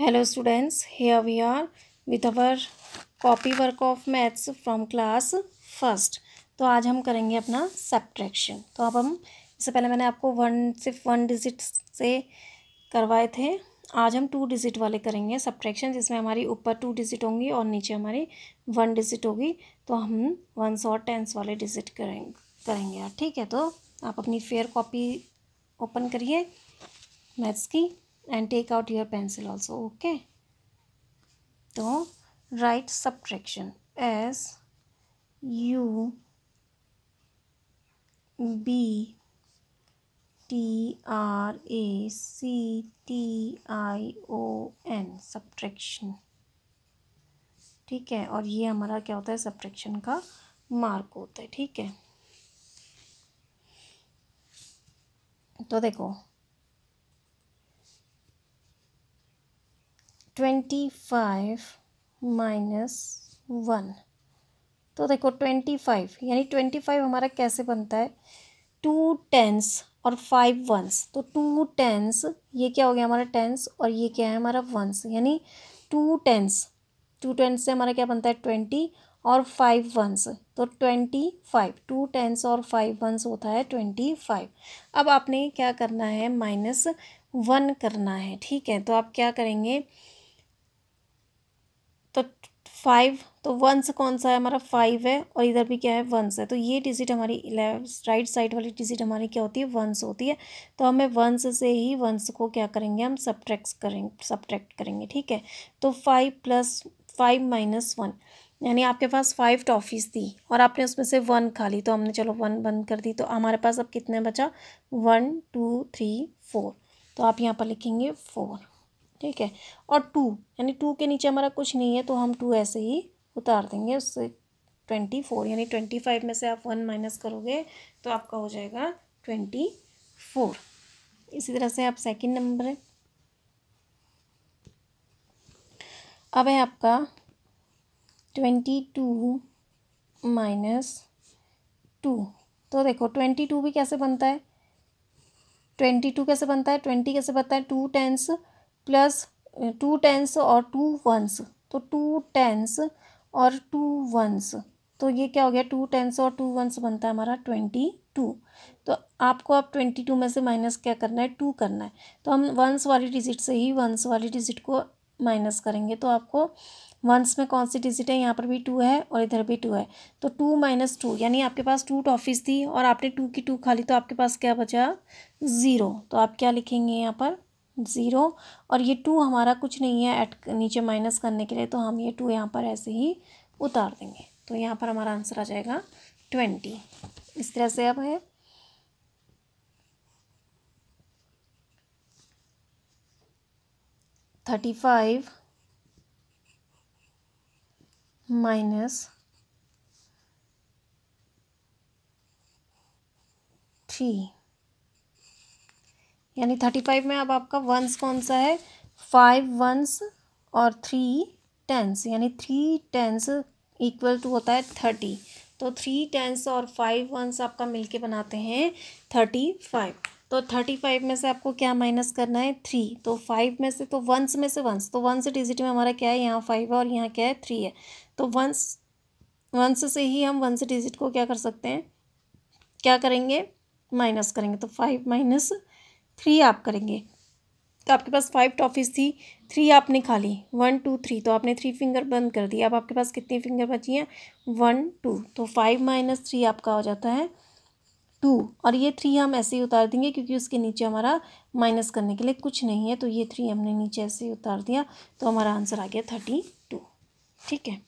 hello students here we are with our copy work of maths from class first तो आज हम करेंगे अपना सब्ट्रैक्शन तो अब हम इससे पहले मैंने आपको वन सिर्फ वन डिजिट से करवाए थे आज हम टू डिजिट वाले करेंगे सब्ट्रैक्शन जिसमें हमारी ऊपर टू डिजिट होंगी और नीचे हमारी वन डिजिट होगी तो हम वंस और टेंस वाले डिजिट करेंगे करेंगे ठीक है तो आप अपनी फेयर कॉपी ओपन करिए मैथ्स की and take out your pencil also okay तो write subtraction S U B T R A C T I O N subtraction ठीक है और ये हमारा क्या होता है सब्ट्रैक्शन का मार्क होता है ठीक है तो देखो ट्वेंटी फाइव माइनस वन तो देखो ट्वेंटी फाइव यानी ट्वेंटी फाइव हमारा कैसे बनता है टू टेंस और फाइव वंस तो टू टेंस ये क्या हो गया हमारा टेंस और ये क्या है हमारा वंस यानी टू टेंस टू टेंस से हमारा क्या बनता है ट्वेंटी और फाइव वंस तो ट्वेंटी फाइव टू टेंस और फाइव वंस होता है ट्वेंटी फाइव अब आपने क्या करना है माइनस वन करना है ठीक है तो आप क्या करेंगे तो फाइव तो वंस कौन सा है हमारा फाइव है और इधर भी क्या है वंस है तो ये डिजिट हमारी राइट साइड वाली डिजिट हमारी क्या होती है वंस होती है तो हमें वंस से ही वंस को क्या करेंगे हम सब्ट्रैक्ट करेंगे सब्ट्रैक्ट करेंगे ठीक है तो five plus five minus one यानी आपके पास फाइव टॉफ़ीज़ थी और आपने उसमें से वन खा ली तो हमने चलो वन बंद कर दी तो हमारे पास अब कितने बचा वन टू थ्री फोर तो आप यहाँ पर लिखेंगे फोर ठीक है और टू यानी टू के नीचे हमारा कुछ नहीं है तो हम टू ऐसे ही उतार देंगे उससे ट्वेंटी फोर यानी ट्वेंटी फाइव में से आप वन माइनस करोगे तो आपका हो जाएगा ट्वेंटी फोर इसी तरह से आप सेकंड नंबर है अब है आपका ट्वेंटी टू माइनस टू तो देखो ट्वेंटी टू भी कैसे बनता है ट्वेंटी टू कैसे बनता है ट्वेंटी कैसे बनता है two tens plus two tens और टू वंस तो टू टेंस और टू वंस तो ये क्या हो गया टू टेंस और टू वंस बनता है हमारा ट्वेंटी टू तो आपको आप ट्वेंटी टू में से माइनस क्या करना है टू करना है तो हम वंस वाली डिजिट से ही वंस वाली डिजिट को माइनस करेंगे तो आपको वंस में कौन सी डिजिट है यहाँ पर भी टू है और इधर भी टू है तो टू माइनस टू यानी आपके पास टू टॉफिस थी और आपने टू की टू खाली तो आपके पास क्या बचा ज़ीरो तो आप क्या लिखेंगे यहाँ पर ज़ीरो और ये टू हमारा कुछ नहीं है एट नीचे माइनस करने के लिए तो हम ये टू यहाँ पर ऐसे ही उतार देंगे तो यहाँ पर हमारा आंसर आ जाएगा ट्वेंटी इस तरह से अब है थर्टी फाइव माइनस थ्री यानी थर्टी फाइव में अब आपका वंस कौन सा है फाइव वंस और थ्री टेंस यानी थ्री टेंस इक्वल टू होता है थर्टी तो थ्री टेंस और फाइव वंस आपका मिलके बनाते हैं थर्टी फाइव तो थर्टी फाइव में से आपको क्या माइनस करना है थ्री तो फाइव में से तो वंस में से वंस तो वंस डिजिट में हमारा क्या है यहाँ फाइव है और यहाँ क्या है थ्री है तो वंस वंस से ही हम वंस डिजिट को क्या कर सकते हैं क्या करेंगे माइनस करेंगे तो फाइव माइनस थ्री आप करेंगे तो आपके पास फाइव टॉफीज थी थ्री आपने खा ली वन टू थ्री तो आपने थ्री फिंगर बंद कर दिया अब आपके पास कितनी फिंगर बची हैं वन टू तो फाइव माइनस थ्री आपका हो जाता है टू और ये थ्री हम ऐसे ही उतार देंगे क्योंकि उसके नीचे हमारा माइनस करने के लिए कुछ नहीं है तो ये थ्री हमने नीचे ऐसे ही उतार दिया तो हमारा आंसर आ गया थर्टी टू ठीक है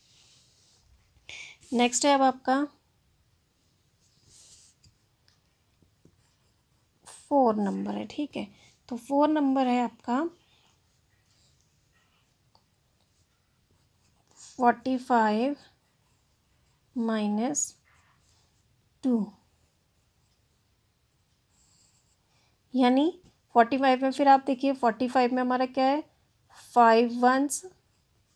नेक्स्ट है अब आपका फोर नंबर है ठीक है तो फोर नंबर है आपका फोर्टी फाइव माइनस टू यानी फोर्टी फाइव में फिर आप देखिए फोर्टी फाइव में हमारा क्या है फाइव वंस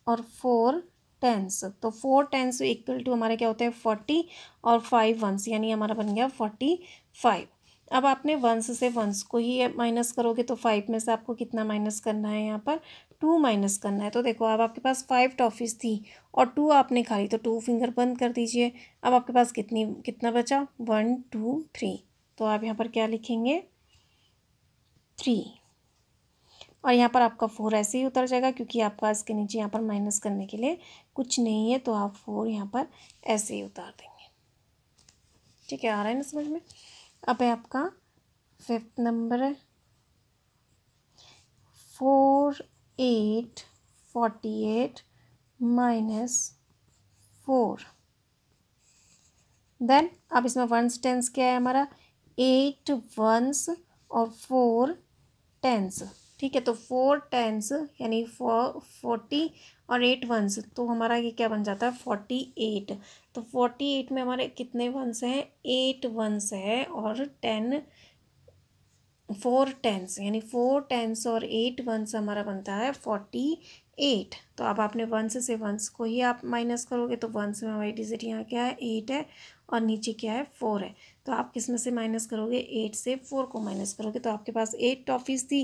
और फोर टेंस तो फोर टेंस इक्वल टू हमारे क्या होते हैं फोर्टी और फाइव वंस यानी हमारा बन गया फोर्टी फाइव अब आपने वंस से वंस को ही माइनस करोगे तो फाइव में से आपको कितना माइनस करना है यहाँ पर टू माइनस करना है तो देखो अब आपके पास फाइव टॉफिस थी और टू आपने खा ली तो टू फिंगर बंद कर दीजिए अब आपके पास कितनी कितना बचा वन टू थ्री तो आप यहाँ पर क्या लिखेंगे थ्री और यहाँ पर आपका फोर ऐसे ही उतर जाएगा क्योंकि आपका इसके नीचे यहाँ पर माइनस करने के लिए कुछ नहीं है तो आप फोर यहाँ पर ऐसे ही उतार देंगे ठीक है आ रहा है ना समझ में अब है आपका फिफ्थ नंबर है four eight forty eight minus four then अब इसमें वंस टेंस क्या है हमारा एट वंस और फोर टेंस ठीक है तो फोर टेंस यानी फोर फोर्टी और एट वंस तो हमारा ये क्या बन जाता है फोर्टी एट तो फोर्टी एट में हमारे कितने वंस हैं एट वंस है और टेन फोर टेंस यानी फोर टेंस और एट वंस हमारा बनता है फोर्टी एट तो अब आपने वंस से वंस को ही आप माइनस करोगे तो वंस में हमारी डिजिट यहाँ क्या है एट है और नीचे क्या है फोर है तो आप किस में से माइनस करोगे एट से फोर को माइनस करोगे तो आपके पास एट टॉफिस थी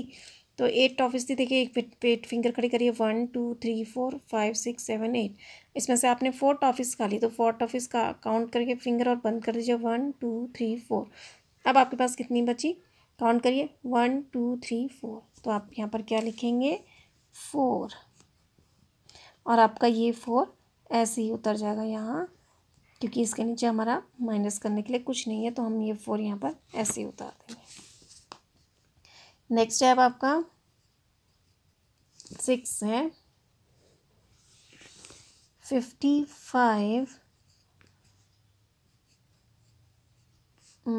तो एट ऑफिस दी देखिए एक पेट फिंगर खड़ी करिए one two three four five six seven eight इसमें से आपने फोर ऑफिस खा ली तो फोर ऑफिस का काउंट करके फिंगर और बंद कर दीजिए वन टू थ्री फोर अब आपके पास कितनी बची काउंट करिए वन टू थ्री फोर तो आप यहाँ पर क्या लिखेंगे फोर और आपका ये फोर ऐसे ही उतर जाएगा यहाँ क्योंकि इसके नीचे हमारा माइनस करने के लिए कुछ नहीं है तो हम ये फोर यहाँ पर ऐसे ही उतार देंगे नेक्स्ट है आपका सिक्स है फिफ्टी फाइव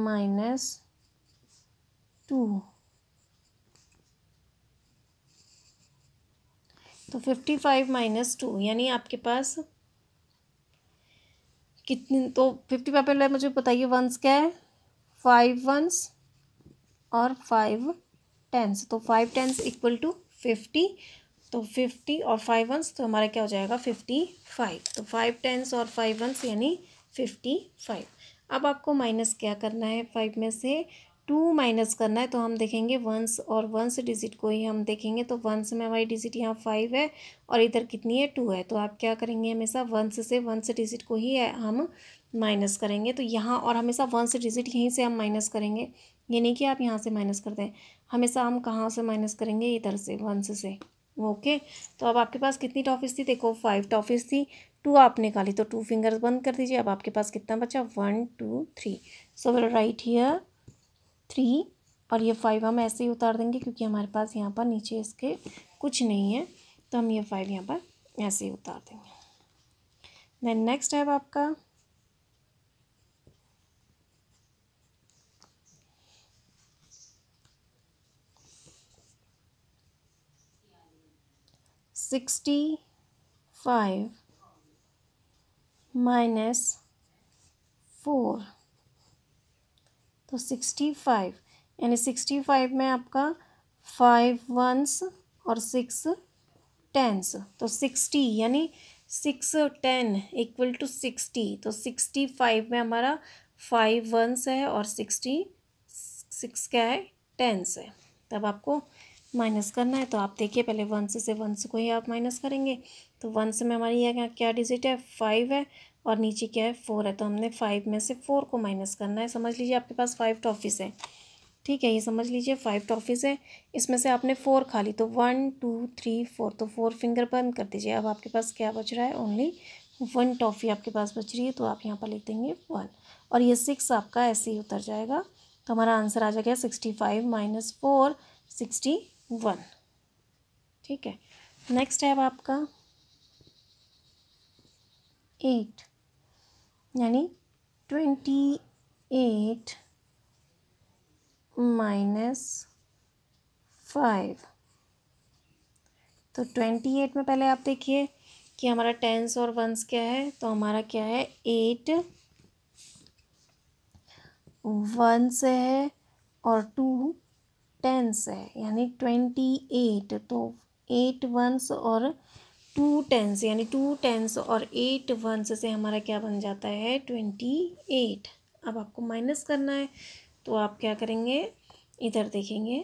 माइनस टू तो फिफ्टी फाइव माइनस टू यानी आपके पास कितनी तो फिफ्टी फाइव पहले मुझे बताइए वंस क्या है फाइव वंस और फाइव टेंस तो five tens equal to fifty तो फिफ्टी और फाइव वंस तो हमारा क्या हो जाएगा फिफ्टी फाइव तो फाइव टेंस और फाइव वंस यानी फिफ्टी फाइव अब आपको माइनस क्या करना है फाइव में से टू माइनस करना है तो हम देखेंगे वंस और वंस डिजिट को ही हम देखेंगे तो वंस में हमारी डिजिट यहाँ फाइव है और इधर कितनी है टू है तो आप क्या करेंगे हमेशा वंस से वंस डिजिट को ही हम माइनस करेंगे तो यहाँ और हमेशा वंस डिजिट यहीं से हम माइनस करेंगे ये नहीं कि आप यहाँ से माइनस कर दें हमेशा हम कहाँ से माइनस करेंगे इधर से वंस से ओके तो अब आपके पास कितनी टॉफिस थी देखो फाइव टॉफिस थी टू आप निकाली तो टू फिंगर्स बंद कर दीजिए अब आपके पास कितना बचा one two three so we write here three और ये फाइव हम ऐसे ही उतार देंगे क्योंकि हमारे पास यहाँ पर नीचे इसके कुछ नहीं है तो हम ये फाइव यहाँ पर ऐसे ही उतार देंगे देन नेक्स्ट है आपका सिक्सटी फाइव माइनस फोर तो सिक्सटी फाइव यानी सिक्सटी फाइव में आपका फाइव वंस और सिक्स टेंस तो सिक्सटी यानी six ten equal to sixty तो सिक्सटी फाइव में हमारा फाइव वंस है और सिक्सटी सिक्स क्या है टेंस है तब आपको माइनस करना है तो आप देखिए पहले वंस से वंस को ही आप माइनस करेंगे तो वंस में हमारी यहाँ क्या डिजिट है फाइव है और नीचे क्या है फोर है तो हमने फाइव में से फोर को माइनस करना है समझ लीजिए आपके पास फाइव टॉफिस है ठीक है ये समझ लीजिए फाइव टॉफिस है इसमें से आपने फोर खा ली तो वन टू थ्री फोर तो फोर फिंगर बंद कर दीजिए अब आपके पास क्या बच रहा है ओनली वन टॉफ़ी आपके पास बच रही है तो आप यहाँ पर लिख देंगे वन और ये सिक्स आपका ऐसे ही उतर जाएगा तो हमारा आंसर आ जाएगा sixty five minus four sixty one ठीक है नेक्स्ट है आपका एट यानी ट्वेंटी एट माइनस फाइव तो ट्वेंटी एट में पहले आप देखिए कि हमारा टेंस और वंस क्या है तो हमारा क्या है एट वन से है और टू टेंस है यानी ट्वेंटी एट तो एट वंस और टू टेंस यानी टू टेंस और एट वंस से हमारा क्या बन जाता है ट्वेंटी एट अब आपको माइनस करना है तो आप क्या करेंगे इधर देखेंगे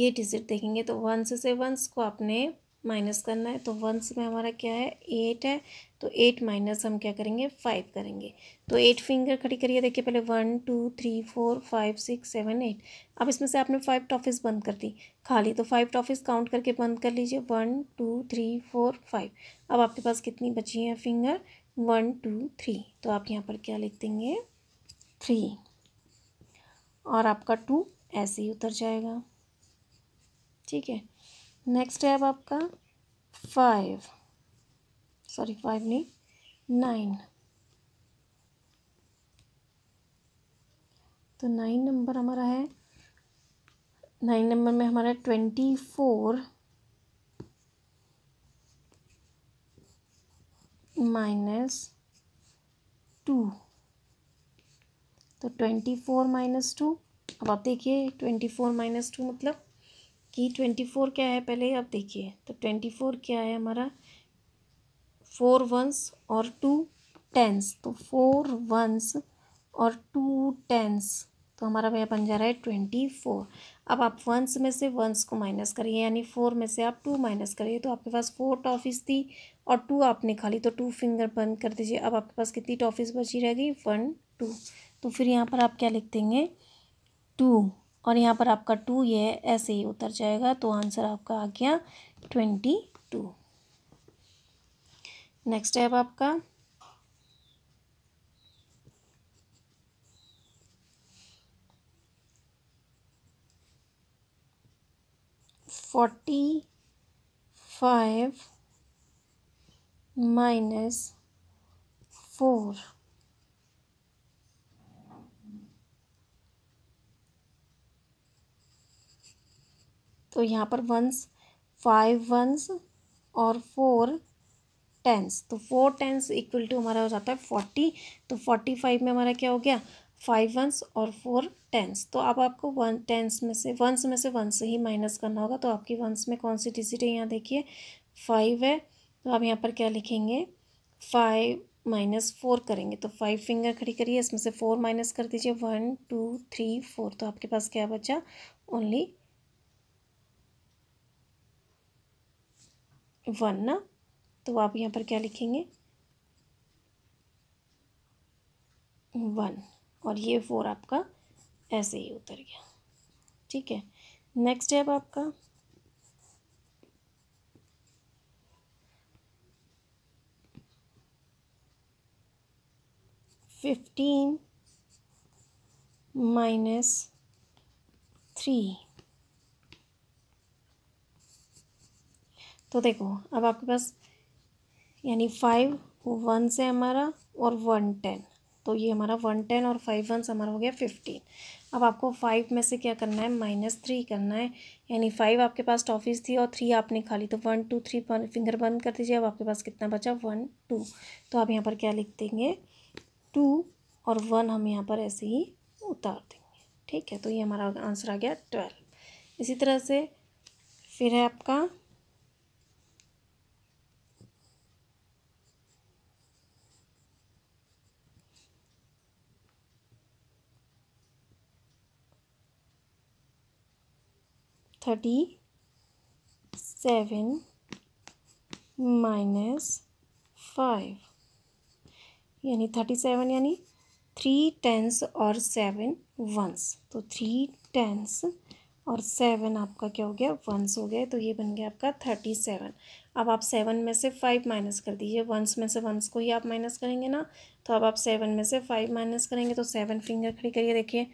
ये डिजिट देखेंगे तो वंस से वंस को आपने माइनस करना है तो वंस में हमारा क्या है एट है तो एट माइनस हम क्या करेंगे फाइव करेंगे तो एट फिंगर खड़ी करिए देखिए पहले one two three four five six seven eight अब इसमें से आपने फाइव टॉफिस बंद कर दी खाली तो फाइव टॉफिस काउंट करके बंद कर लीजिए one two three four five अब आपके पास कितनी बची हैं फिंगर वन टू थ्री तो आप यहाँ पर क्या लिख देंगे थ्री और आपका टू ऐसे ही उतर जाएगा ठीक है नेक्स्ट है अब आपका फाइव सॉरी फाइव नहीं नाइन तो नाइन नंबर हमारा है नाइन नंबर में हमारा ट्वेंटी फोर माइनस टू तो ट्वेंटी फोर माइनस टू अब आप देखिए ट्वेंटी फोर माइनस टू मतलब कि ट्वेंटी फोर क्या है पहले आप देखिए तो ट्वेंटी फोर क्या है हमारा फोर वंस और टू टेंस तो फोर वंस और टू टेंस तो हमारा भैया बन जा रहा है ट्वेंटी फोर अब आप वंस में से वंस को माइनस करिए यानी फोर में से आप टू माइनस करिए तो आपके पास फोर टॉफिस थी और टू आपने खाली तो टू फिंगर बंद कर दीजिए अब आपके पास कितनी टॉफिस बची रह गई वन टू तो फिर यहाँ पर आप क्या लिख देंगे टू और यहाँ पर आपका टू ये है ऐसे ही उतर जाएगा तो आंसर आपका आ गया ट्वेंटी टू नेक्स्ट है आपका फोर्टी फाइव माइनस फोर तो यहाँ पर वंस फाइव वंस और फोर टेंस तो फोर टेंस इक्वल टू हमारा हो जाता है फोर्टी तो फोर्टी फाइव में हमारा क्या हो गया फाइव वंस और फोर टेंस तो अब आपको वन टेंस में से वंस में से वंस ही माइनस करना होगा तो आपकी वंस में कौन सी डिजिट है यहाँ देखिए फाइव है तो आप यहाँ पर क्या लिखेंगे फाइव माइनस फोर करेंगे तो फाइव फिंगर खड़ी करिए इसमें से फोर माइनस कर दीजिए वन टू थ्री फोर तो आपके पास क्या बचा ओनली वन ना तो आप यहाँ पर क्या लिखेंगे वन और ये फोर आपका ऐसे ही उतर गया ठीक है नेक्स्ट है आपका फिफ्टीन माइनस थ्री तो देखो अब आपके पास यानी फाइव वन से हमारा और वन टेन तो ये हमारा वन टेन और फाइव वन हमारा हो गया फिफ्टीन अब आपको फाइव में से क्या करना है माइनस थ्री करना है यानी फाइव आपके पास टॉफिस थी और थ्री आपने खा ली तो वन टू थ्री फिंगर बंद कर दीजिए अब आपके पास कितना बचा वन टू तो आप यहाँ पर क्या लिख देंगे टू और वन हम यहाँ पर ऐसे ही उतार देंगे ठीक है तो ये हमारा आंसर आ गया ट्वेल्व इसी तरह से फिर है आपका थर्टी सेवन माइनस फाइव यानी थर्टी सेवन यानी थ्री टेंस और सेवन वंस तो थ्री टेंस और सेवन आपका क्या हो गया वंस हो गया तो ये बन गया आपका थर्टी सेवन अब आप सेवन में से फाइव माइनस कर दीजिए वंस में से वंस को ही आप माइनस करेंगे ना तो अब आप सेवन में से फाइव माइनस करेंगे तो सेवन फिंगर खड़ी करिए देखिए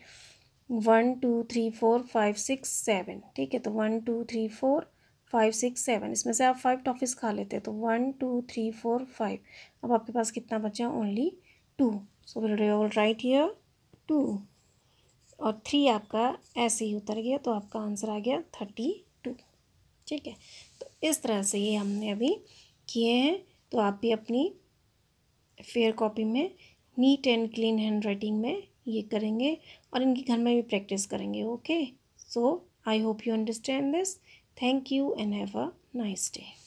one two three four five six seven ठीक है तो one two three four five six seven इसमें से आप फाइव टॉफिस खा लेते हैं तो one two three four five अब आपके पास कितना बचा only two so will write here two और थ्री आपका ऐसे ही उतर गया तो आपका आंसर आ गया थर्टी टू ठीक है तो इस तरह से ये हमने अभी किए हैं तो आप भी अपनी फेयर कॉपी में neat and clean hand writing में ये करेंगे और इनकी घर में भी प्रैक्टिस करेंगे okay so I hope you understand this thank you and have a nice day